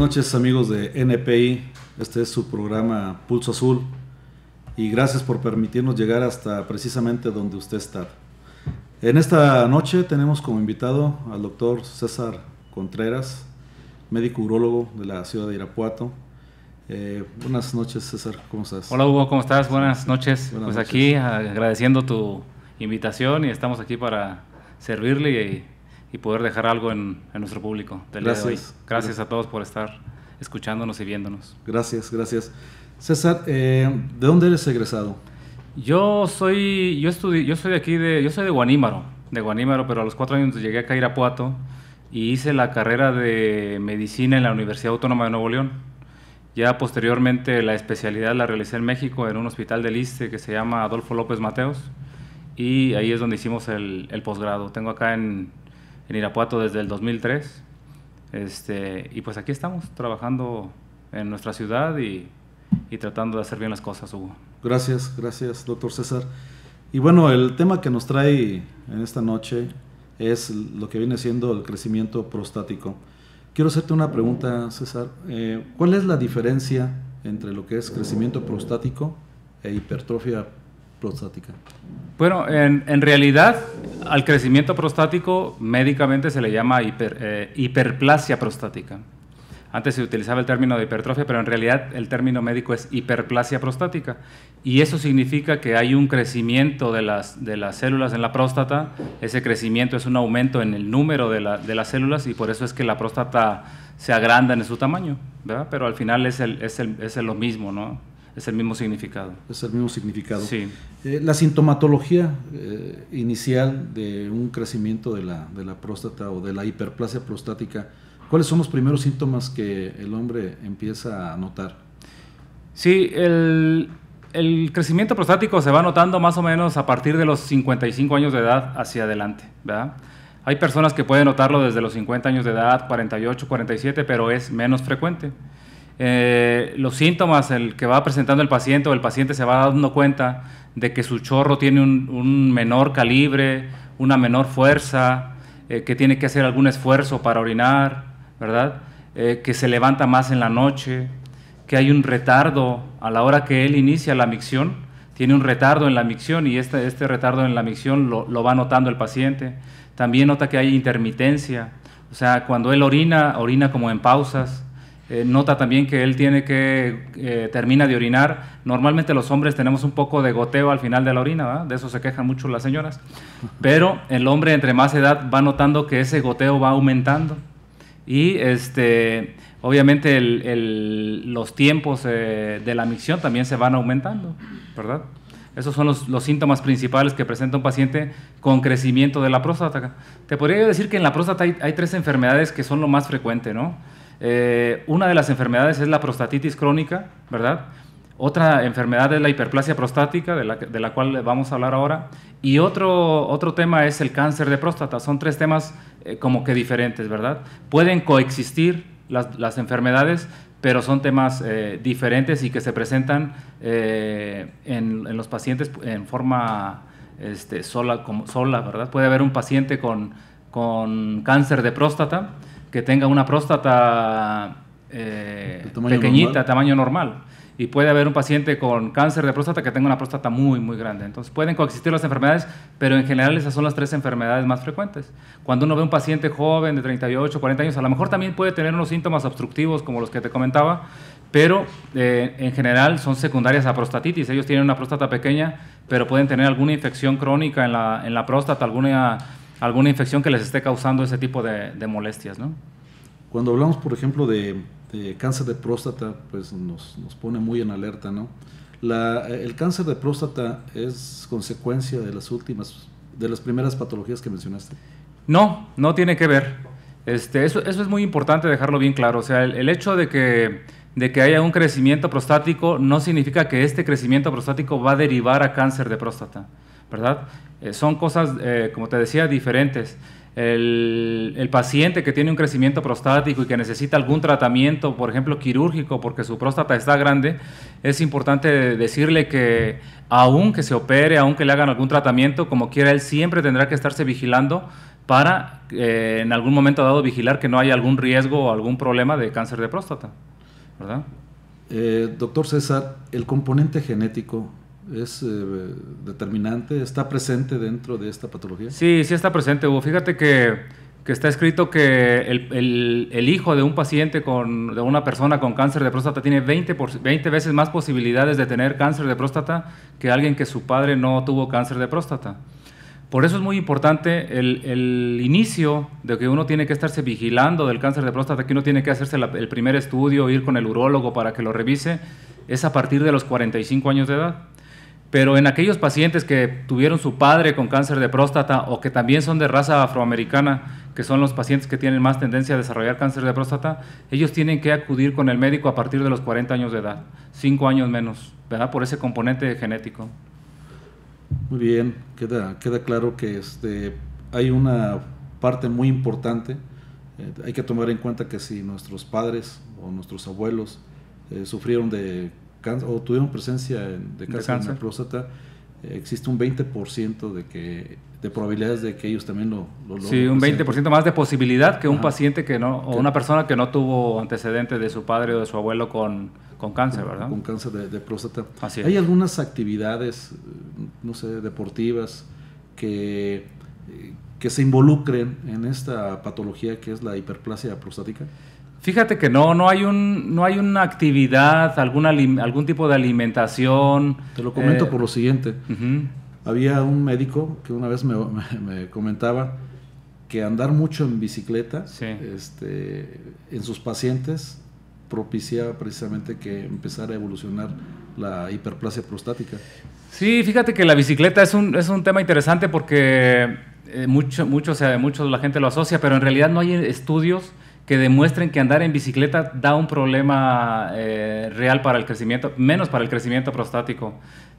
noches amigos de NPI, este es su programa Pulso Azul y gracias por permitirnos llegar hasta precisamente donde usted está. En esta noche tenemos como invitado al doctor César Contreras, médico urólogo de la ciudad de Irapuato. Eh, buenas noches César, ¿cómo estás? Hola Hugo, ¿cómo estás? Buenas noches. pues aquí agradeciendo tu invitación y estamos aquí para servirle y y poder dejar algo en, nuestro público. gracias. Gracias a todos por estar escuchándonos y viéndonos. Gracias, gracias. César, eh, ¿de dónde eres egresado? Yo soy, yo estudié, yo soy de aquí, de, yo soy de Guanímaro, de Guanímaro, pero a los cuatro años llegué acá a Irapuato y hice la carrera de medicina en la Universidad Autónoma de Nuevo León. Ya posteriormente la especialidad la realicé en México, en un hospital del ISTE que se llama Adolfo López Mateos, y ahí es donde hicimos el, el posgrado. Tengo acá en, en Irapuato desde el 2003. Este, y pues aquí estamos trabajando en nuestra ciudad y, tratando de hacer bien las cosas, Hugo. Gracias, gracias, doctor César. Y bueno, el tema que nos trae en esta noche es lo que viene siendo el crecimiento prostático. Quiero hacerte una pregunta, César. Eh, ¿Cuál es la diferencia entre lo que es crecimiento prostático e hipertrofia prostática? Bueno, en, realidad al crecimiento prostático médicamente se le llama eh, hiperplasia prostática. Antes se utilizaba el término de hipertrofia, pero en realidad el término médico es hiperplasia prostática. Y eso significa que hay un crecimiento de las, células en la próstata. Ese crecimiento es un aumento en el número de, las células y por eso es que la próstata se agranda en su tamaño, Pero al final es, es, lo mismo, ¿no? Es el mismo significado. Es el mismo significado. Sí. Eh, la sintomatología eh, inicial de un crecimiento de la, próstata o de la hiperplasia prostática, ¿cuáles son los primeros síntomas que el hombre empieza a notar? Sí, el, crecimiento prostático se va notando más o menos a partir de los 55 años de edad hacia adelante, Hay personas que pueden notarlo desde los 50 años de edad, 48, 47, pero es menos frecuente. Eh, los síntomas el que va presentando el paciente o el paciente se va dando cuenta de que su chorro tiene un, menor calibre, una menor fuerza, eh, que tiene que hacer algún esfuerzo para orinar, ¿verdad? Eh, que se levanta más en la noche, que hay un retardo a la hora que él inicia la micción, tiene un retardo en la micción y este, este retardo en la micción lo va notando el paciente. También nota que hay intermitencia, o sea, cuando él orina, orina como en pausas eh, nota también que él tiene que, eh, termina de orinar. Normalmente los hombres tenemos un poco de goteo al final de la orina, de eso se quejan mucho las señoras. Pero el hombre entre más edad va notando que ese goteo va aumentando. Y este, obviamente los tiempos eh, de la micción también se van aumentando, ¿verdad? Esos son los, síntomas principales que presenta un paciente con crecimiento de la próstata. Te podría decir que en la próstata hay, hay tres enfermedades que son lo más frecuente, ¿no? Eh, una de las enfermedades es la prostatitis crónica, ¿verdad? Otra enfermedad es la hiperplasia prostática, de la, cual vamos a hablar ahora. Y otro, tema es el cáncer de próstata. Son tres temas eh, como que diferentes, ¿verdad? Pueden coexistir las, enfermedades, pero son temas eh, diferentes y que se presentan en, en, los pacientes en forma este, sola, sola, ¿verdad? Puede haber un paciente con cáncer de próstata que tenga una próstata eh, pequeñita, tamaño normal. Y puede haber un paciente con cáncer de próstata que tenga una próstata muy, muy grande. Entonces pueden coexistir las enfermedades, pero en general esas son las tres enfermedades más frecuentes. Cuando uno ve un paciente joven de 38, 40 años, a lo mejor también puede tener unos síntomas obstructivos como los que te comentaba, pero eh, en general son secundarias a prostatitis. Ellos tienen una próstata pequeña, pero pueden tener alguna infección crónica en en la próstata, alguna alguna infección que les esté causando ese tipo de, molestias, Cuando hablamos, por ejemplo, de, cáncer de próstata, pues nos, pone muy en alerta, ¿no? el cáncer de próstata es consecuencia de las últimas, de las primeras patologías que mencionaste. No, no tiene que ver. Este, eso, es muy importante dejarlo bien claro. O sea, el, hecho de de que haya un crecimiento prostático no significa que este crecimiento prostático va a derivar a cáncer de próstata. ¿verdad? Eh, son cosas, eh, como te decía, diferentes. El, paciente que tiene un crecimiento prostático y que necesita algún tratamiento, por ejemplo, quirúrgico, porque su próstata está grande, es importante decirle que aun que se opere, que le hagan algún tratamiento, como quiera, él siempre tendrá que estarse vigilando para, eh, en algún momento dado, vigilar que no haya algún riesgo o algún problema de cáncer de próstata. ¿verdad? doctor César, el componente genético es eh, determinante, está presente dentro de esta patología. Sí, sí está presente, Hugo. Fíjate que, está escrito que el, hijo de un paciente, de una persona con cáncer de próstata, tiene 20, 20 veces más posibilidades de tener cáncer de próstata que alguien que su padre no tuvo cáncer de próstata. Por eso es muy importante el, inicio de que uno tiene que estarse vigilando del cáncer de próstata, que uno tiene que hacerse el primer estudio, ir con el urólogo para que lo revise, es a partir de los 45 años de edad. Pero en aquellos pacientes que tuvieron su padre con cáncer de próstata o que también son de raza afroamericana, que son los pacientes que tienen más tendencia a desarrollar cáncer de próstata, ellos tienen que acudir con el médico a partir de los 40 años de edad, 5 años menos, ¿verdad? Por ese componente genético. Muy bien, queda, queda claro que este, hay una parte muy importante. Eh, hay que tomar en cuenta que si nuestros padres o nuestros abuelos eh, sufrieron de o tuvieron presencia de, cáncer de, próstata, eh, existe un 20% de que de probabilidades de que ellos también lo, lo Sí, un 20% más de posibilidad que un paciente que no, o una persona que no tuvo antecedentes de su padre o de su abuelo con, cáncer, ¿verdad? Con cáncer de, próstata. Así Hay algunas actividades, eh, no sé, deportivas, que, eh, que se involucren en esta patología que es la hiperplasia prostática. Fíjate que no, no hay un, no hay una actividad, alguna, algún tipo de alimentación. Te lo comento eh, por lo siguiente. Había un médico que una vez me, comentaba que andar mucho en bicicleta este, en sus pacientes propiciaba precisamente que empezara a evolucionar la hiperplasia prostática. Sí, fíjate que la bicicleta es un, es un tema interesante porque eh, mucho, mucho la gente lo asocia, pero en realidad no hay estudios que demuestren que andar en bicicleta da un problema eh, real para el crecimiento, menos para el crecimiento prostático.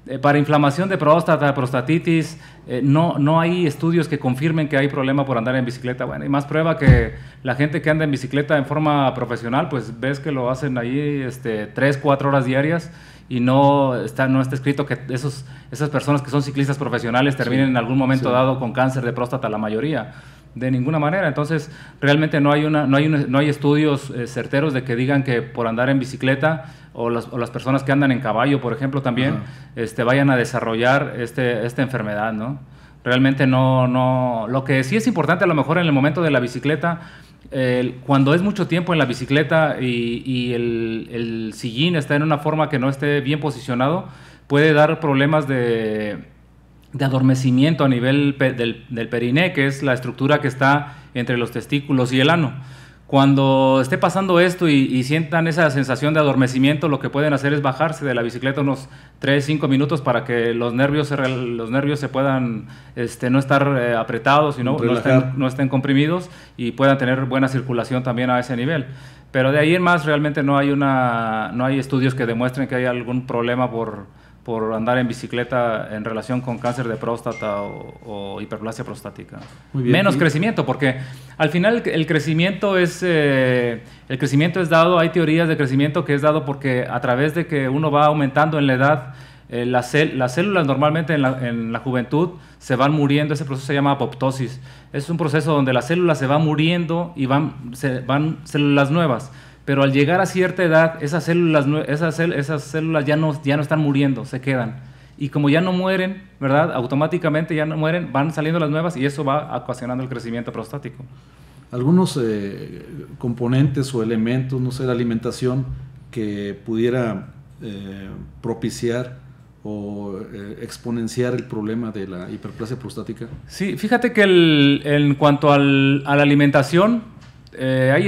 Eh, para inflamación de próstata, prostatitis, eh, no, no hay estudios que confirmen que hay problema por andar en bicicleta. Bueno, y más prueba que la gente que anda en bicicleta en forma profesional, pues ves que lo hacen ahí este, 3, 4 horas diarias y no está, no está escrito que esos, esas personas que son ciclistas profesionales terminen en algún momento dado con cáncer de próstata, la mayoría. De ninguna manera. Entonces, realmente no hay, una, no hay, no hay estudios eh, certeros de que digan que por andar en bicicleta o las, personas que andan en caballo, por ejemplo, también, este, vayan a desarrollar este, esta enfermedad, ¿no? Realmente no, no. Lo que sí es importante, a lo mejor en el momento de la bicicleta, cuando es mucho tiempo en la bicicleta y, el sillín está en una forma que no esté bien posicionado, puede dar problemas de de adormecimiento a nivel del, del periné, que es la estructura que está entre los testículos y el ano. Cuando esté pasando esto y, sientan esa sensación de adormecimiento, lo que pueden hacer es bajarse de la bicicleta unos 3, 5 minutos para que los nervios se, los nervios se puedan este, no estar eh, apretados y no, no, estén, no, estén, comprimidos y puedan tener buena circulación también a ese nivel. Pero de ahí en más realmente no hay, una, no hay estudios que demuestren que hay algún problema por, por andar en bicicleta en relación con cáncer de próstata o, hiperplasia prostática. Menos crecimiento, porque al final el crecimiento es eh, el crecimiento es dado, hay teorías de crecimiento que es dado porque a través de que uno va aumentando en la edad, eh, las, las, células normalmente en la, en la, juventud se van muriendo, ese proceso se llama apoptosis. Es un proceso donde las células se van muriendo y van, se, van células nuevas pero al llegar a cierta edad, esas células, esas, esas células ya, no, ya no están muriendo, se quedan. Y como ya no mueren, ¿verdad? Automáticamente ya no mueren, van saliendo las nuevas y eso va ocasionando el crecimiento prostático. Algunos eh, componentes o elementos, no sé, la alimentación que pudiera eh, propiciar o eh, exponenciar el problema de la hiperplasia prostática? Sí, fíjate que el, en cuanto al, a la alimentación, hay,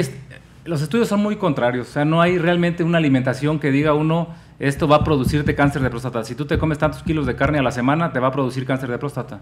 los estudios son muy contrarios, o sea, no hay realmente una alimentación que diga uno, esto va a producirte cáncer de próstata. Si tú te comes tantos kilos de carne a la semana, te va a producir cáncer de próstata.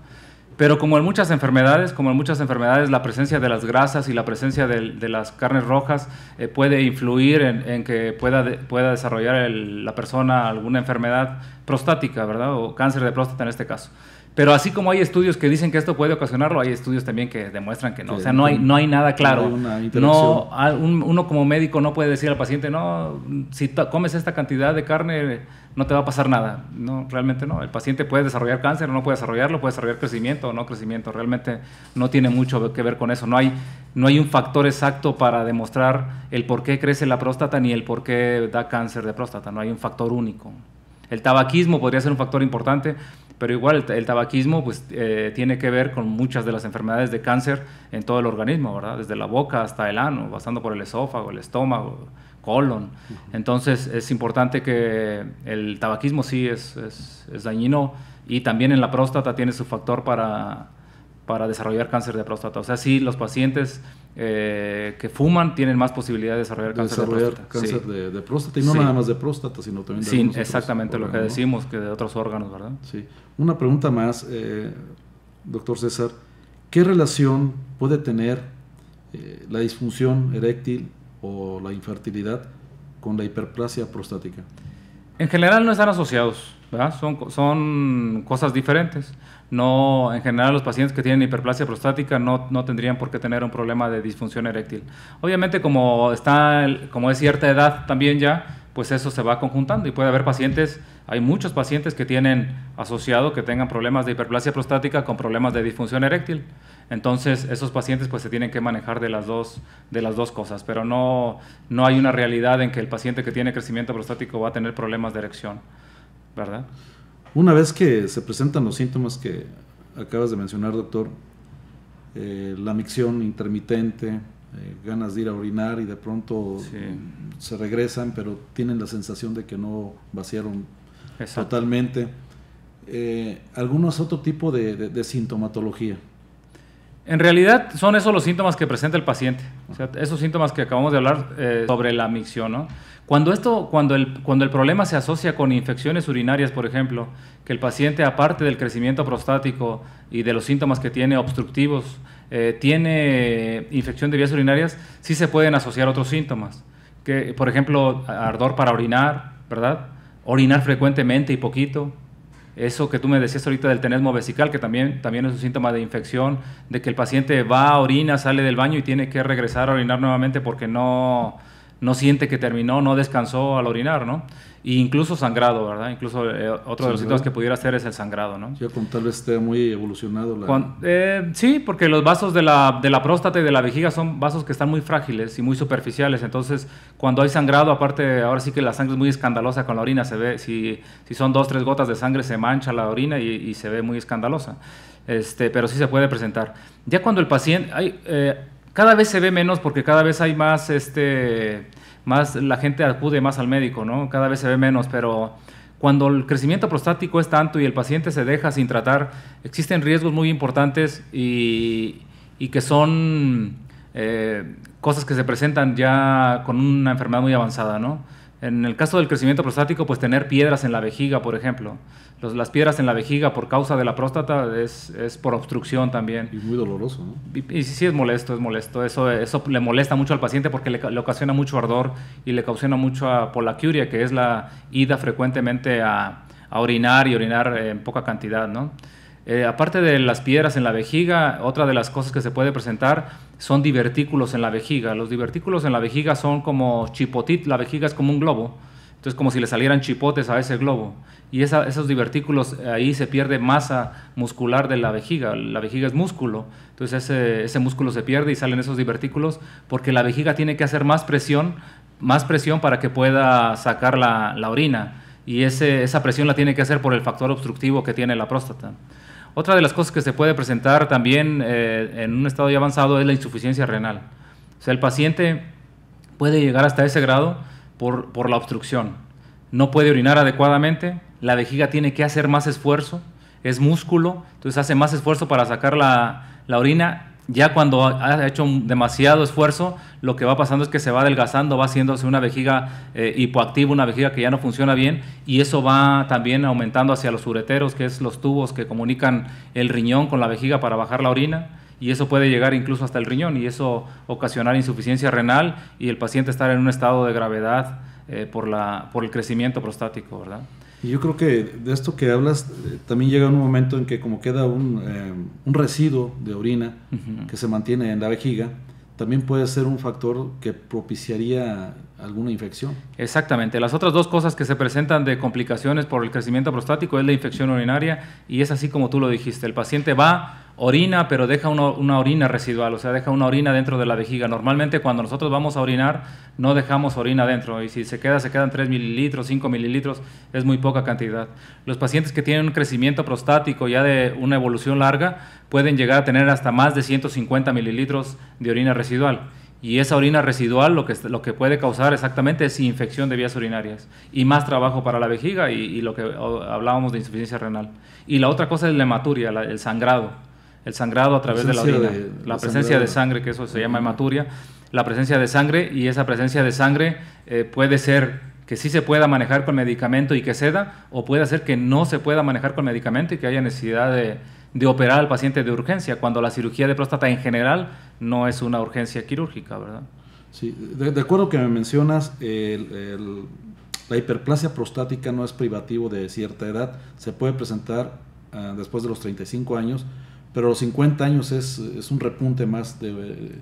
Pero como en muchas enfermedades, como en muchas enfermedades, la presencia de las grasas y la presencia de, las carnes rojas eh, puede influir en, que pueda, desarrollar la persona alguna enfermedad prostática, ¿verdad? O cáncer de próstata en este caso. Pero así como hay estudios que dicen que esto puede ocasionarlo, hay estudios también que demuestran que no. o sea, no hay, no hay nada claro. No, uno como médico no puede decir al paciente, no, si comes esta cantidad de carne no te va a pasar nada. No, realmente no. El paciente puede desarrollar cáncer o no puede desarrollarlo, puede desarrollar crecimiento o no crecimiento. Realmente no tiene mucho que ver con eso. No hay, no hay un factor exacto para demostrar el por qué crece la próstata ni el por qué da cáncer de próstata. No hay un factor único. El tabaquismo podría ser un factor importante, pero igual el tabaquismo pues eh, tiene que ver con muchas de las enfermedades de cáncer en todo el organismo, ¿verdad? Desde la boca hasta el ano, pasando por el esófago, el estómago, colon. Entonces es importante que el tabaquismo sí es, dañino y también en la próstata tiene su factor para, para desarrollar cáncer de próstata. O sea, sí, los pacientes eh, que fuman tienen más posibilidad de desarrollar cáncer de, próstata. y no nada más de próstata, sino también de Sí, exactamente lo que decimos, que de otros órganos, ¿verdad? Sí. Una pregunta más, eh, doctor César. ¿Qué relación puede tener eh, la disfunción eréctil o la infertilidad con la hiperplasia prostática? En general no están asociados, ¿verdad? Son, son cosas diferentes no, en general los pacientes que tienen hiperplasia prostática no, no tendrían por qué tener un problema de disfunción eréctil. Obviamente como, está, como es cierta edad también ya, pues eso se va conjuntando y puede haber pacientes, hay muchos pacientes que tienen asociado que tengan problemas de hiperplasia prostática con problemas de disfunción eréctil. Entonces, esos pacientes pues se tienen que manejar de las dos, de las dos cosas, pero no, no hay una realidad en que el paciente que tiene crecimiento prostático va a tener problemas de erección, ¿verdad? Una vez que se presentan los síntomas que acabas de mencionar, doctor, eh, la micción intermitente, eh, ganas de ir a orinar y de pronto se regresan, pero tienen la sensación de que no vaciaron totalmente. Eh, ¿Algunos otro tipo de, sintomatología? En realidad son esos los síntomas que presenta el paciente, esos síntomas que acabamos de hablar eh, sobre la micción, ¿no? Cuando, esto, cuando, el, cuando el problema se asocia con infecciones urinarias, por ejemplo, que el paciente, aparte del crecimiento prostático y de los síntomas que tiene obstructivos, eh, tiene infección de vías urinarias, sí se pueden asociar otros síntomas. Que, por ejemplo, ardor para orinar, ¿verdad? Orinar frecuentemente y poquito, eso que tú me decías ahorita del tenesmo vesical, que también, también es un síntoma de infección, de que el paciente va, orina, sale del baño y tiene que regresar a orinar nuevamente porque no, no siente que terminó, no descansó al orinar, ¿no? E incluso sangrado, ¿verdad? Incluso eh, otro de los síntomas que pudiera ser es el sangrado, ¿no? Ya con tal vez esté muy evolucionado. La... Eh, sí, porque los vasos de la, próstata y de la vejiga son vasos que están muy frágiles y muy superficiales. Entonces, cuando hay sangrado, aparte, ahora sí que la sangre es muy escandalosa con la orina. Se ve, si, si son dos, tres gotas de sangre, se mancha la orina y, se ve muy escandalosa. Este, pero sí se puede presentar. Ya cuando el paciente, hay, eh, cada vez se ve menos porque cada vez hay más, este, más la gente acude más al médico, ¿no? Cada vez se ve menos, pero cuando el crecimiento prostático es tanto y el paciente se deja sin tratar, existen riesgos muy importantes y, que son eh, cosas que se presentan ya con una enfermedad muy avanzada, ¿no? En el caso del crecimiento prostático, pues tener piedras en la vejiga, por ejemplo. las piedras en la vejiga por causa de la próstata es, por obstrucción también. Y muy doloroso, ¿no? Y, sí, es molesto, es molesto. Eso, eso le molesta mucho al paciente porque le, ocasiona mucho ardor y le ocasiona mucho polacuria, que es la ida frecuentemente a, a orinar y orinar en poca cantidad, ¿no? Eh, aparte de las piedras en la vejiga, otra de las cosas que se puede presentar son divertículos en la vejiga. Los divertículos en la vejiga son como chipotit, la vejiga es como un globo. Entonces, como si le salieran chipotes a ese globo. Y esos divertículos, ahí se pierde masa muscular de la vejiga. La vejiga es músculo. Entonces, ese, músculo se pierde y salen esos divertículos porque la vejiga tiene que hacer más presión, más presión para que pueda sacar la, orina. Y esa presión la tiene que hacer por el factor obstructivo que tiene la próstata. Otra de las cosas que se puede presentar también eh, en un estado ya avanzado es la insuficiencia renal. O sea, el paciente puede llegar hasta ese grado por, la obstrucción. No puede orinar adecuadamente, la vejiga tiene que hacer más esfuerzo, es músculo, entonces hace más esfuerzo para sacar la, la orina ya cuando ha hecho demasiado esfuerzo, lo que va pasando es que se va adelgazando, va haciéndose una vejiga eh, hipoactiva, una vejiga que ya no funciona bien, y eso va también aumentando hacia los ureteros, que es los tubos que comunican el riñón con la vejiga para bajar la orina, y eso puede llegar incluso hasta el riñón, y eso ocasionar insuficiencia renal y el paciente estar en un estado de gravedad eh, por, la, por el crecimiento prostático, ¿verdad? Y yo creo que de esto que hablas, eh, también llega un momento en que como queda un, eh, un residuo de orina que se mantiene en la vejiga, también puede ser un factor que propiciaría alguna infección. Exactamente. Las otras dos cosas que se presentan de complicaciones por el crecimiento prostático es la infección urinaria y es así como tú lo dijiste. El paciente va, orina, pero deja una, orina residual, o sea, deja una orina dentro de la vejiga. Normalmente cuando nosotros vamos a orinar, no dejamos orina dentro y si se queda, se quedan 3 mililitros, 5 mililitros, es muy poca cantidad. Los pacientes que tienen un crecimiento prostático ya de una evolución larga pueden llegar a tener hasta más de 150 mililitros de orina residual. Y esa orina residual lo que, lo que puede causar exactamente es infección de vías urinarias y más trabajo para la vejiga y, lo que hablábamos de insuficiencia renal. Y la otra cosa es la hematuria, el sangrado. El sangrado a través de la orina. la presencia de sangre, que eso se llama hematuria. La presencia de sangre y esa presencia de sangre eh, puede ser que sí se pueda manejar con medicamento y que ceda o puede ser que no se pueda manejar con medicamento y que haya necesidad de, de operar al paciente de urgencia, cuando la cirugía de próstata en general no es una urgencia quirúrgica, ¿verdad? Sí, de, acuerdo que me mencionas, la hiperplasia prostática no es privativo de cierta edad, se puede presentar ah, después de los 35 años, pero los 50 años es, un repunte más de... Eh,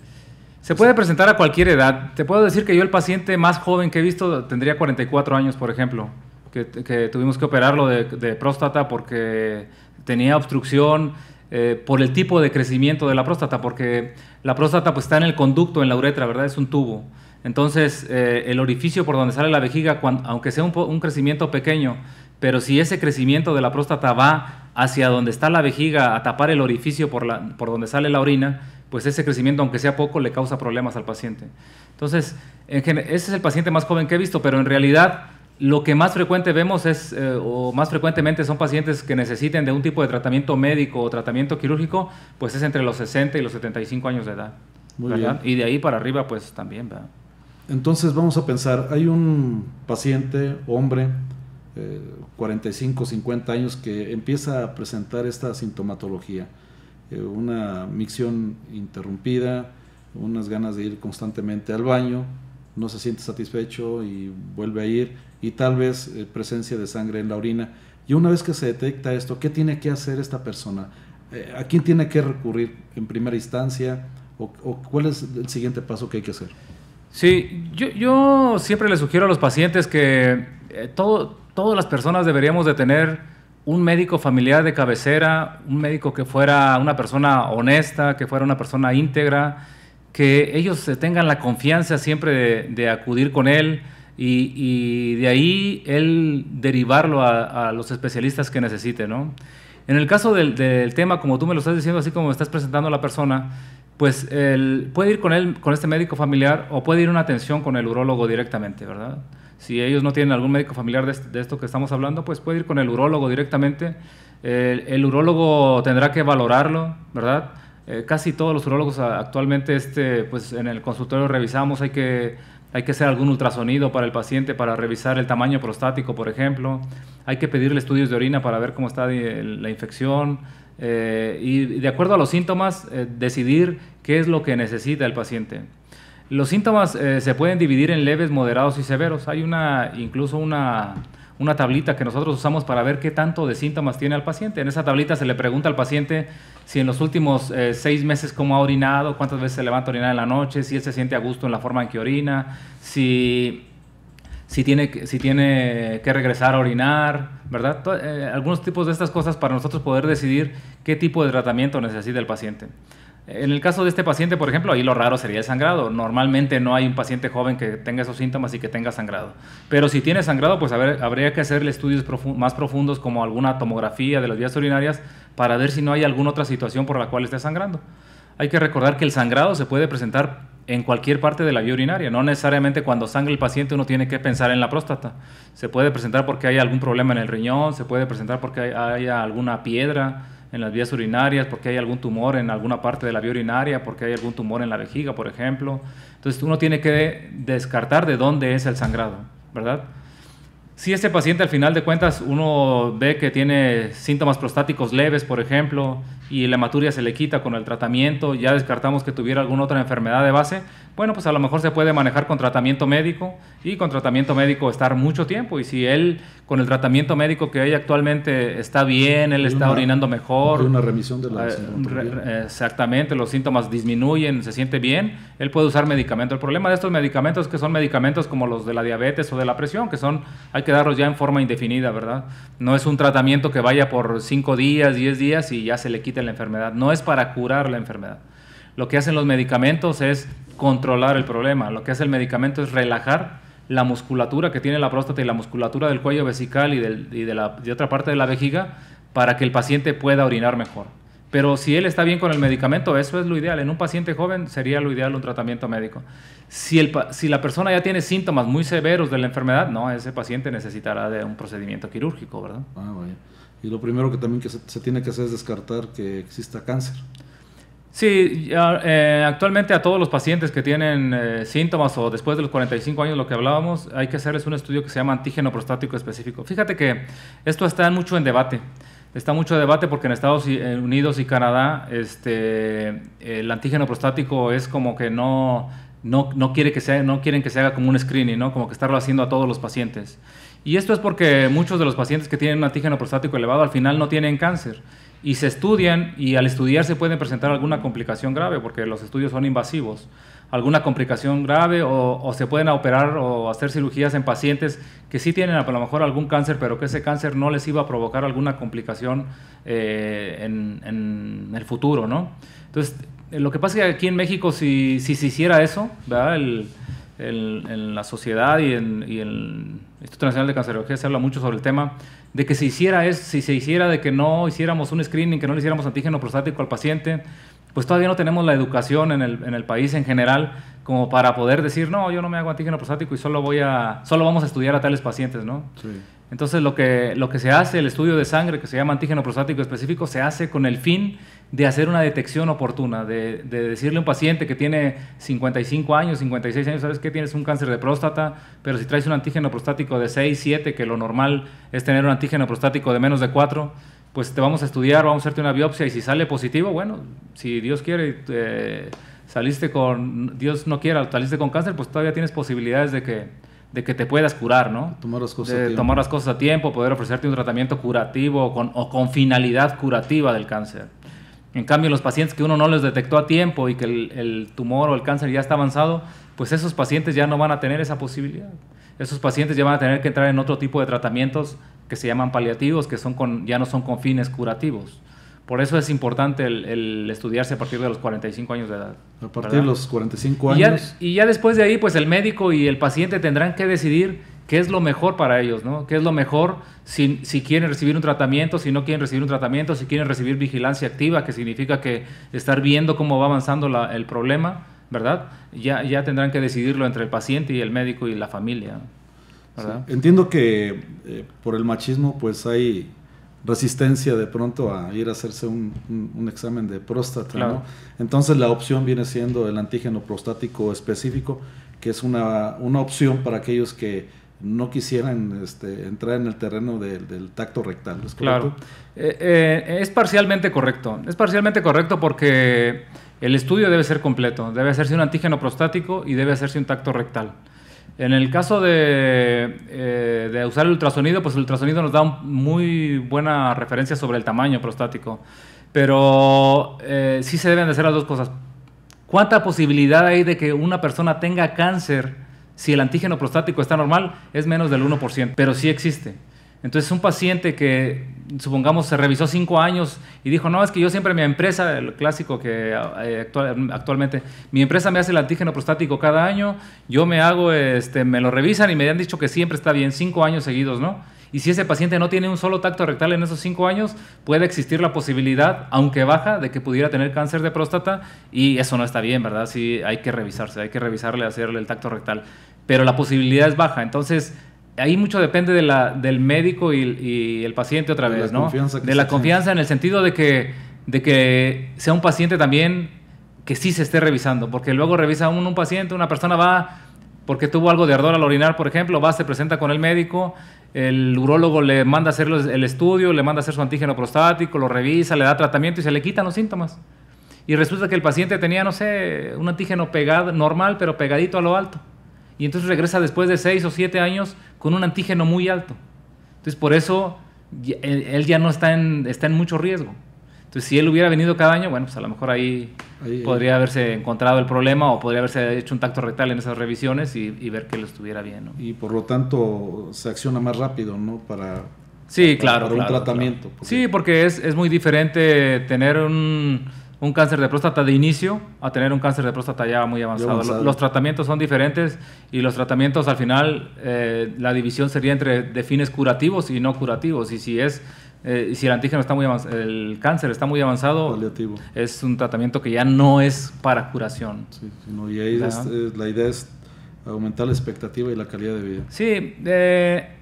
se puede presentar a cualquier edad. Te puedo decir que yo el paciente más joven que he visto tendría 44 años, por ejemplo, que, tuvimos que operarlo de, de, próstata porque tenía obstrucción eh, por el tipo de crecimiento de la próstata, porque la próstata pues, está en el conducto, en la uretra, ¿verdad? Es un tubo. Entonces, eh, el orificio por donde sale la vejiga, aunque sea un, crecimiento pequeño, pero si ese crecimiento de la próstata va hacia donde está la vejiga a tapar el orificio por, la, por donde sale la orina, pues ese crecimiento, aunque sea poco, le causa problemas al paciente. Entonces, ese es el paciente más joven que he visto, pero en realidad lo que más frecuente vemos es, eh, o más frecuentemente son pacientes que necesiten de un tipo de tratamiento médico o tratamiento quirúrgico, pues es entre los 60 y los 75 años de edad. Muy bien. Y de ahí para arriba, pues también, ¿verdad? Entonces vamos a pensar, hay un paciente, hombre, 45, eh, 50 años, que empieza a presentar esta sintomatología, eh, una micción interrumpida, unas ganas de ir constantemente al baño, no se siente satisfecho y vuelve a ir y tal vez eh, presencia de sangre en la orina. Y una vez que se detecta esto, ¿qué tiene que hacer esta persona? Eh, ¿A quién tiene que recurrir en primera instancia? O, cuál es el siguiente paso que hay que hacer? Sí, yo, siempre le sugiero a los pacientes que eh, todas las personas deberíamos de tener un médico familiar de cabecera, un médico que fuera una persona honesta, que fuera una persona íntegra, que ellos tengan la confianza siempre de acudir con él y, de ahí él derivarlo a, los especialistas que necesite, ¿no? En el caso del, tema, como tú me lo estás diciendo, así como me estás presentando a la persona, pues puede ir con, él, con este médico familiar o puede ir una atención con el urólogo directamente, ¿verdad? Si ellos no tienen algún médico familiar de, esto que estamos hablando, pues puede ir con el urólogo directamente. El, el urólogo tendrá que valorarlo, ¿verdad? Eh, casi todos los urólogos actualmente, este, pues en el consultorio revisamos, hay que hay que hacer algún ultrasonido para el paciente para revisar el tamaño prostático, por ejemplo. Hay que pedirle estudios de orina para ver cómo está la infección. Eh, y de acuerdo a los síntomas, eh, decidir qué es lo que necesita el paciente. Los síntomas eh, se pueden dividir en leves, moderados y severos. Hay una, incluso una, una tablita que nosotros usamos para ver qué tanto de síntomas tiene el paciente. En esa tablita se le pregunta al paciente si en los últimos eh, seis meses cómo ha orinado, cuántas veces se levanta a orinar en la noche, si él se siente a gusto en la forma en que orina, si, si, tiene, si tiene que regresar a orinar, ¿verdad? Eh, algunos tipos de estas cosas para nosotros poder decidir qué tipo de tratamiento necesita el paciente. En el caso de este paciente, por ejemplo, ahí lo raro sería el sangrado. Normalmente no hay un paciente joven que tenga esos síntomas y que tenga sangrado. Pero si tiene sangrado, pues habría que hacerle estudios más profundos como alguna tomografía de las vías urinarias para ver si no hay alguna otra situación por la cual esté sangrando. Hay que recordar que el sangrado se puede presentar en cualquier parte de la vía urinaria. No necesariamente cuando sangra el paciente uno tiene que pensar en la próstata. Se puede presentar porque hay algún problema en el riñón, se puede presentar porque haya alguna piedra, en las vías urinarias, porque hay algún tumor en alguna parte de la vía urinaria, porque hay algún tumor en la vejiga, por ejemplo. Entonces uno tiene que descartar de dónde es el sangrado, ¿verdad? Si este paciente al final de cuentas uno ve que tiene síntomas prostáticos leves, por ejemplo, y la hematuria se le quita con el tratamiento, ya descartamos que tuviera alguna otra enfermedad de base, bueno, pues a lo mejor se puede manejar con tratamiento médico y con tratamiento médico estar mucho tiempo. Y si él con el tratamiento médico que hay actualmente está bien, él está orinando mejor. una remisión de la eh, Exactamente, los síntomas disminuyen, se siente bien, él puede usar medicamento. El problema de estos medicamentos es que son medicamentos como los de la diabetes o de la presión, que son, hay que darlos ya en forma indefinida, ¿verdad? No es un tratamiento que vaya por 5 días, 10 días y ya se le quita la enfermedad, no es para curar la enfermedad. Lo que hacen los medicamentos es controlar el problema, lo que hace el medicamento es relajar la musculatura que tiene la próstata y la musculatura del cuello vesical y, de, la, otra parte de la vejiga para que el paciente pueda orinar mejor. Pero si él está bien con el medicamento, eso es lo ideal. En un paciente joven sería lo ideal un tratamiento médico. Si, si la persona ya tiene síntomas muy severos de la enfermedad, no, ese paciente necesitará de un procedimiento quirúrgico, ¿verdad? Ah, y lo primero que también que se, tiene que hacer es descartar que exista cáncer. Sí, eh, actualmente a todos los pacientes que tienen eh, síntomas o después de los 45 años, lo que hablábamos, hay que hacerles un estudio que se llama antígeno prostático específico. Fíjate que esto está mucho en debate. Está mucho en debate porque en Estados eh, Unidos y Canadá este, el antígeno prostático es como que no, no, quiere que no quieren que se haga como un screening, ¿no? como que estarlo haciendo a todos los pacientes. Y esto es porque muchos de los pacientes que tienen un antígeno prostático elevado al final no tienen cáncer y se estudian y al estudiar se pueden presentar alguna complicación grave porque los estudios son invasivos, alguna complicación grave o, se pueden operar o hacer cirugías en pacientes que sí tienen a lo mejor algún cáncer pero que ese cáncer no les iba a provocar alguna complicación eh, en, el futuro, ¿no? Entonces, eh, lo que pasa es que aquí en México si, si se hiciera eso, ¿verdad? El, en, la sociedad y en, el Instituto Nacional de Cancerología se habla mucho sobre el tema de que se hiciera es, si se hiciera de que no hiciéramos un screening, que no le hiciéramos antígeno prostático al paciente, pues todavía no tenemos la educación en el, en el, país en general como para poder decir, no, yo no me hago antígeno prostático y solo, voy a, solo vamos a estudiar a tales pacientes, ¿no? Entonces lo que, lo que se hace, el estudio de sangre que se llama antígeno prostático específico, se hace con el fin de hacer una detección oportuna, de, decirle a un paciente que tiene 55 años, 56 años, sabes que tienes un cáncer de próstata, pero si traes un antígeno prostático de 6, 7, que lo normal es tener un antígeno prostático de menos de 4, pues te vamos a estudiar, vamos a hacerte una biopsia y si sale positivo, bueno, si Dios quiere, eh, saliste con, Dios no quiera, saliste con cáncer, pues todavía tienes posibilidades de que, de que te puedas curar, ¿no? Tomar las cosas, a, tiempo. Tomar las cosas a tiempo, poder ofrecerte un tratamiento curativo o con finalidad curativa del cáncer. En cambio, los pacientes que uno no les detectó a tiempo y que el, tumor o el cáncer ya está avanzado, pues esos pacientes ya no van a tener esa posibilidad. Esos pacientes ya van a tener que entrar en otro tipo de tratamientos que se llaman paliativos, que son ya no son con fines curativos. Por eso es importante el, estudiarse a partir de los 45 años de edad. A partir de los 45 años. Y ya, y ya, después de ahí, pues el médico y el paciente tendrán que decidir qué es lo mejor para ellos, ¿no? ¿Qué es lo mejor si, si, quieren recibir un tratamiento, si no quieren recibir un tratamiento, si quieren recibir vigilancia activa, que significa que estar viendo cómo va avanzando el problema, ¿verdad? Ya, ya tendrán que decidirlo entre el paciente y el médico y la familia. Entiendo que eh, por el machismo pues hay resistencia de pronto a ir a hacerse un, examen de próstata, ¿no? Entonces la opción viene siendo el antígeno prostático específico, que es una opción para aquellos que no quisieran este, entrar en el terreno del tacto rectal. ¿es claro. Eh, eh, es parcialmente correcto. Es parcialmente correcto porque el estudio debe ser completo. Debe hacerse un antígeno prostático y debe hacerse un tacto rectal. En el caso de, eh, usar el ultrasonido, pues el ultrasonido nos da muy buena referencia sobre el tamaño prostático. Pero sí se deben de hacer las dos cosas. ¿Cuánta posibilidad hay de que una persona tenga cáncer? si el antígeno prostático está normal, es menos del 1%, pero sí existe. Entonces, un paciente que, supongamos, se revisó cinco años y dijo, no, es que yo siempre mi empresa, el clásico que eh, actualmente, mi empresa me hace el antígeno prostático cada año, yo me hago, este, me lo revisan y me han dicho que siempre está bien, cinco años seguidos, ¿no? Y si ese paciente no tiene un solo tacto rectal en esos cinco años, puede existir la posibilidad, aunque baja, de que pudiera tener cáncer de próstata y eso no está bien, ¿verdad? Sí, hay que revisarse, hay que revisarle, hacerle el tacto rectal pero la posibilidad es baja. Entonces, ahí mucho depende del médico y, el paciente otra vez, de ¿no? de la confianza en el sentido de que, de que sea un paciente también que sí se esté revisando, porque luego revisa un, un paciente, una persona va porque tuvo algo de ardor al orinar, por ejemplo, va, se presenta con el médico, el urólogo le manda hacer el estudio, le manda hacer su antígeno prostático, lo revisa, le da tratamiento y se le quitan los síntomas. Y resulta que el paciente tenía, no sé, un antígeno pegado, normal, pero pegadito a lo alto y entonces regresa después de seis o siete años con un antígeno muy alto. Entonces por eso él, ya no está en, está en mucho riesgo. Entonces si él hubiera venido cada año, bueno, pues a lo mejor ahí, podría haberse encontrado el problema o podría haberse hecho un tacto rectal en esas revisiones y, ver que lo estuviera bien. Y por lo tanto se acciona más rápido, ¿no? Para, sí, claro, un tratamiento. Sí, porque es muy diferente tener un un cáncer de próstata de inicio a tener un cáncer de próstata ya muy avanzado. Los, tratamientos son diferentes y los tratamientos al final eh, la división sería entre de fines curativos y no curativos. Y si es eh, si el antígeno está muy avanzado, el cáncer está muy avanzado, es un tratamiento que ya no es para curación. y ahí la idea es aumentar la expectativa y la calidad de vida. Sí, eh,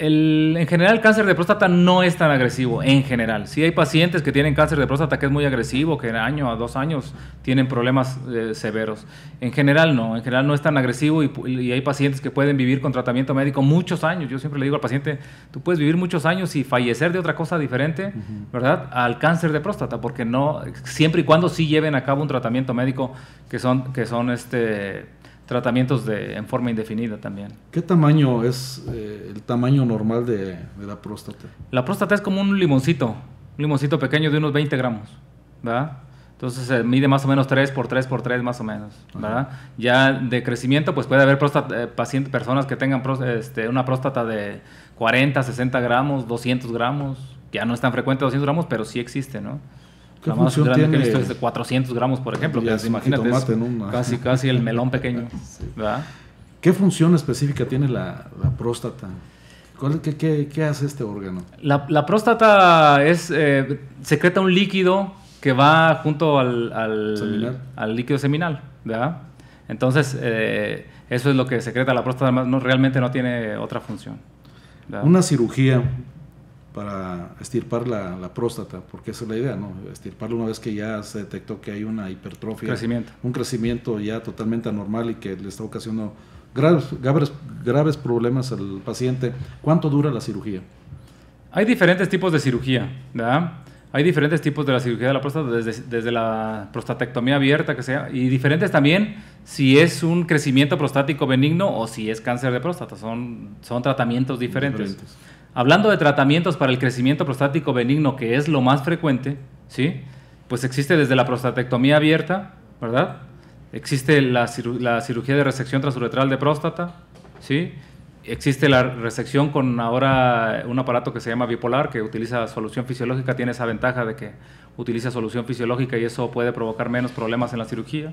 en general el cáncer de próstata no es tan agresivo, en general. Sí hay pacientes que tienen cáncer de próstata que es muy agresivo, que en año a dos años tienen problemas eh, severos. En general no, en general no es tan agresivo y, hay pacientes que pueden vivir con tratamiento médico muchos años. Yo siempre le digo al paciente, tú puedes vivir muchos años y fallecer de otra cosa diferente, ¿verdad? Al cáncer de próstata, porque no, siempre y cuando sí lleven a cabo un tratamiento médico que son, que son este tratamientos de, en forma indefinida también. ¿Qué tamaño es eh, el tamaño normal de, la próstata? La próstata es como un limoncito, un limoncito pequeño de unos 20 gramos, ¿verdad? Entonces se mide más o menos 3 por 3 por 3 más o menos, ¿verdad? Ya de crecimiento pues puede haber próstata, eh, personas que tengan este, una próstata de 40, 60 gramos, 200 gramos, ya no es tan frecuente 200 gramos, pero sí existe, ¿no? La más grande tiene? que es de 400 gramos, por ejemplo. Que imagínate, es casi, casi el melón pequeño. ¿Qué función específica tiene la, próstata? Qué, qué, hace este órgano? La, próstata es eh, secreta un líquido que va junto al, al, líquido seminal, ¿verdad? Entonces, eh, eso es lo que secreta la próstata, no, realmente no tiene otra función. Una cirugía para estirpar la, próstata, porque esa es la idea, ¿no? Estirparla una vez que ya se detectó que hay una hipertrofia, crecimiento. un crecimiento ya totalmente anormal y que le está ocasionando graves, graves problemas al paciente. ¿Cuánto dura la cirugía? Hay diferentes tipos de cirugía, ¿verdad? Hay diferentes tipos de la cirugía de la próstata, desde, la prostatectomía abierta, que sea, y diferentes también si es un crecimiento prostático benigno o si es cáncer de próstata. Son, son tratamientos diferentes. Hablando de tratamientos para el crecimiento prostático benigno, que es lo más frecuente, ¿sí? Pues existe desde la prostatectomía abierta, ¿verdad? Existe la, cirugía de resección transuretral de próstata, ¿sí? Existe la resección con ahora un aparato que se llama bipolar, que utiliza solución fisiológica, tiene esa ventaja de que utiliza solución fisiológica y eso puede provocar menos problemas en la cirugía.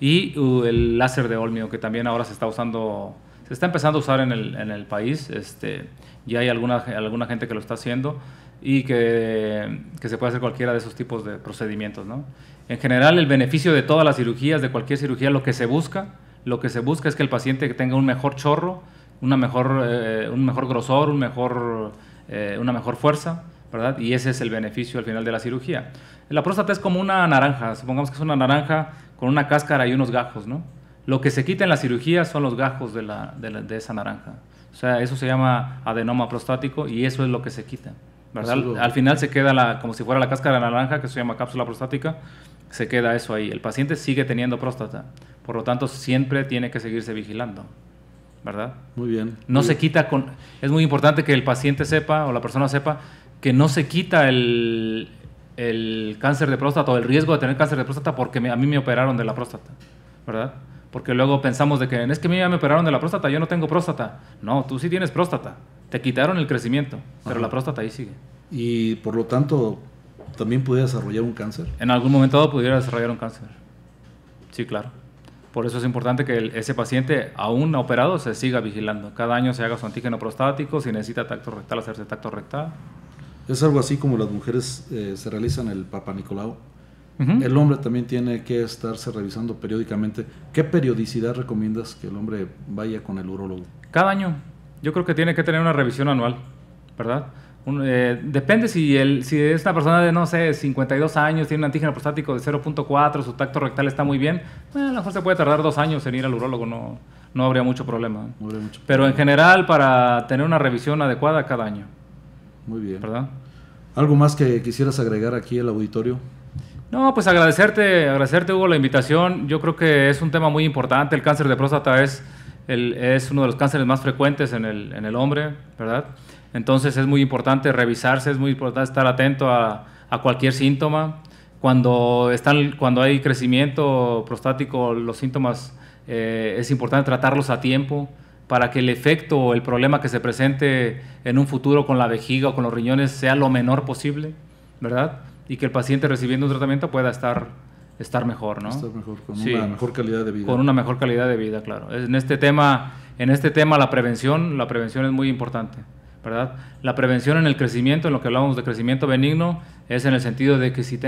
Y uh, el láser de olmio, que también ahora se está usando se está empezando a usar en el, país, este, ya hay alguna, alguna gente que lo está haciendo y que, se puede hacer cualquiera de esos tipos de procedimientos. ¿no? En general, el beneficio de todas las cirugías, de cualquier cirugía, lo que se busca, lo que se busca es que el paciente tenga un mejor chorro, una mejor, eh, un mejor grosor, un mejor, eh, una mejor fuerza, ¿verdad? Y ese es el beneficio al final de la cirugía. La próstata es como una naranja, supongamos que es una naranja con una cáscara y unos gajos, ¿no? Lo que se quita en la cirugía son los gajos de, la, de, esa naranja. O sea, eso se llama adenoma prostático y eso es lo que se quita. Al, final se queda como si fuera la cáscara de naranja, que se llama cápsula prostática, se queda eso ahí. El paciente sigue teniendo próstata, por lo tanto siempre tiene que seguirse vigilando. ¿Verdad? Muy bien. No se quita con... Es muy importante que el paciente sepa o la persona sepa que no se quita el, cáncer de próstata o el riesgo de tener cáncer de próstata porque a mí me operaron de la próstata. ¿Verdad? Porque luego pensamos de que es que a mí ya me operaron de la próstata, yo no tengo próstata. No, tú sí tienes próstata. Te quitaron el crecimiento, pero la próstata ahí sigue. Y por lo tanto, ¿también pudiera desarrollar un cáncer? En algún momento pudiera desarrollar un cáncer. Sí, claro. Por eso es importante que ese paciente, aún operado, se siga vigilando. Cada año se haga su antígeno prostático, si necesita tacto rectal, hacerse tacto rectal. ¿Es algo así como las mujeres eh, se realizan el papanicolau? El hombre también tiene que estarse revisando periódicamente. ¿Qué periodicidad recomiendas que el hombre vaya con el urólogo? Cada año. Yo creo que tiene que tener una revisión anual, ¿verdad? Eh, depende si, el, si es una persona de, no sé, 52 años, tiene un antígeno prostático de 0.4, su tacto rectal está muy bien, eh, a lo mejor se puede tardar dos años en ir al urólogo, no, no habría mucho problema. Pero en general, para tener una revisión adecuada cada año. Muy bien. ¿Verdad? ¿Algo más que quisieras agregar aquí al auditorio? No, pues agradecerte, agradecerte Hugo la invitación. Yo creo que es un tema muy importante. El cáncer de próstata es, es uno de los cánceres más frecuentes en el, en el, hombre, ¿verdad? Entonces es muy importante revisarse, es muy importante estar atento a, a cualquier síntoma. Cuando, están, cuando hay crecimiento prostático, los síntomas eh, es importante tratarlos a tiempo para que el efecto o el problema que se presente en un futuro con la vejiga o con los riñones sea lo menor posible, ¿verdad? y que el paciente recibiendo un tratamiento pueda estar, estar mejor, ¿no? mejor, con una mejor calidad de vida. Con una mejor calidad de vida, claro. En este tema, en este tema la prevención, la prevención es muy importante, ¿verdad? La prevención en el crecimiento, en lo que hablábamos de crecimiento benigno, es en el sentido de que si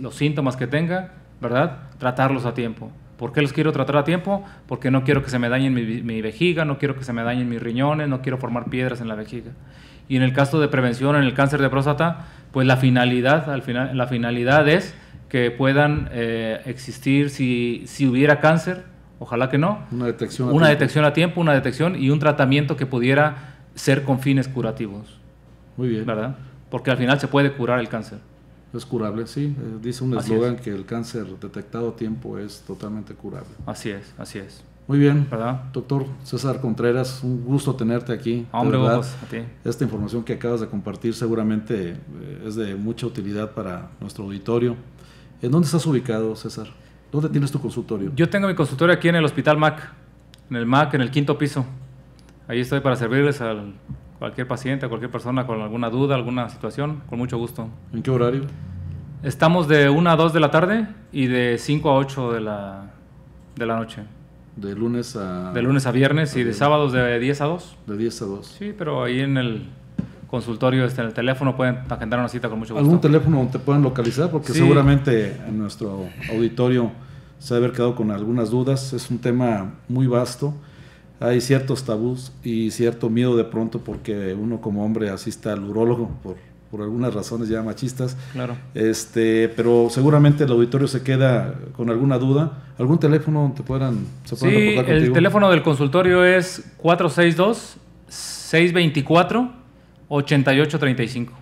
los síntomas que tenga, ¿verdad? Tratarlos a tiempo. ¿Por qué los quiero tratar a tiempo? Porque no quiero que se me dañen mi vejiga, no quiero que se me dañen mis riñones, no quiero formar piedras en la vejiga. Y en el caso de prevención, en el cáncer de próstata, pues la finalidad, al final, la finalidad es que puedan eh, existir si, hubiera cáncer, ojalá que no, una detección, una a detección a tiempo, una detección y un tratamiento que pudiera ser con fines curativos. Muy bien. ¿Verdad? Porque al final se puede curar el cáncer. Es curable, sí. Eh, dice un eslogan que el cáncer detectado a tiempo es totalmente curable. Así es, así es. Muy bien, doctor César Contreras, un gusto tenerte aquí. Hombre, a ti. Esta información que acabas de compartir seguramente eh, es de mucha utilidad para nuestro auditorio. ¿En dónde estás ubicado, César? ¿Dónde tienes tu consultorio? Yo tengo mi consultorio aquí en el Hospital MAC, en el MAC, en el quinto piso. Ahí estoy para servirles a cualquier paciente, a cualquier persona con alguna duda, alguna situación, con mucho gusto. ¿En qué horario? Estamos de 1 a 2 de la tarde y de 5 a 8 de la, de la noche. De lunes a... De lunes a viernes y de sábados de 10 a 2. De 10 a 2. Sí, pero ahí en el consultorio, este, en el teléfono, pueden agendar una cita con mucho gusto. ¿Algún teléfono donde te pueden localizar? Porque seguramente en nuestro auditorio se ha haber quedado con algunas dudas. Es un tema muy vasto. Hay ciertos tabús y cierto miedo de pronto porque uno como hombre asista al urólogo por por algunas razones ya machistas. Claro. Este, pero seguramente el auditorio se queda con alguna duda. ¿Algún teléfono te puedan, se puedan sí, el teléfono del consultorio es 462 624 8835.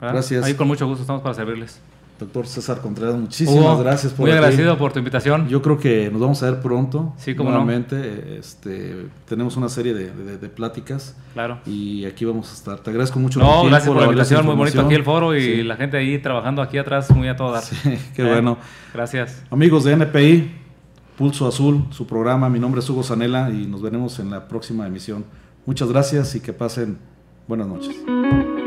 Gracias. Ahí con mucho gusto estamos para servirles. Doctor César Contreras, muchísimas gracias por Muy agradecido por tu invitación. Yo creo que nos vamos a ver pronto. Sí, como nuevamente. Este, tenemos una serie de, pláticas. Claro. Y aquí vamos a estar. Te agradezco mucho. No, gracias por la invitación. Muy bonito aquí el foro y la gente ahí trabajando aquí atrás, muy a todas. qué bueno. Gracias. Amigos de NPI, Pulso Azul, su programa. Mi nombre es Hugo Sanela y nos veremos en la próxima emisión. Muchas gracias y que pasen buenas noches.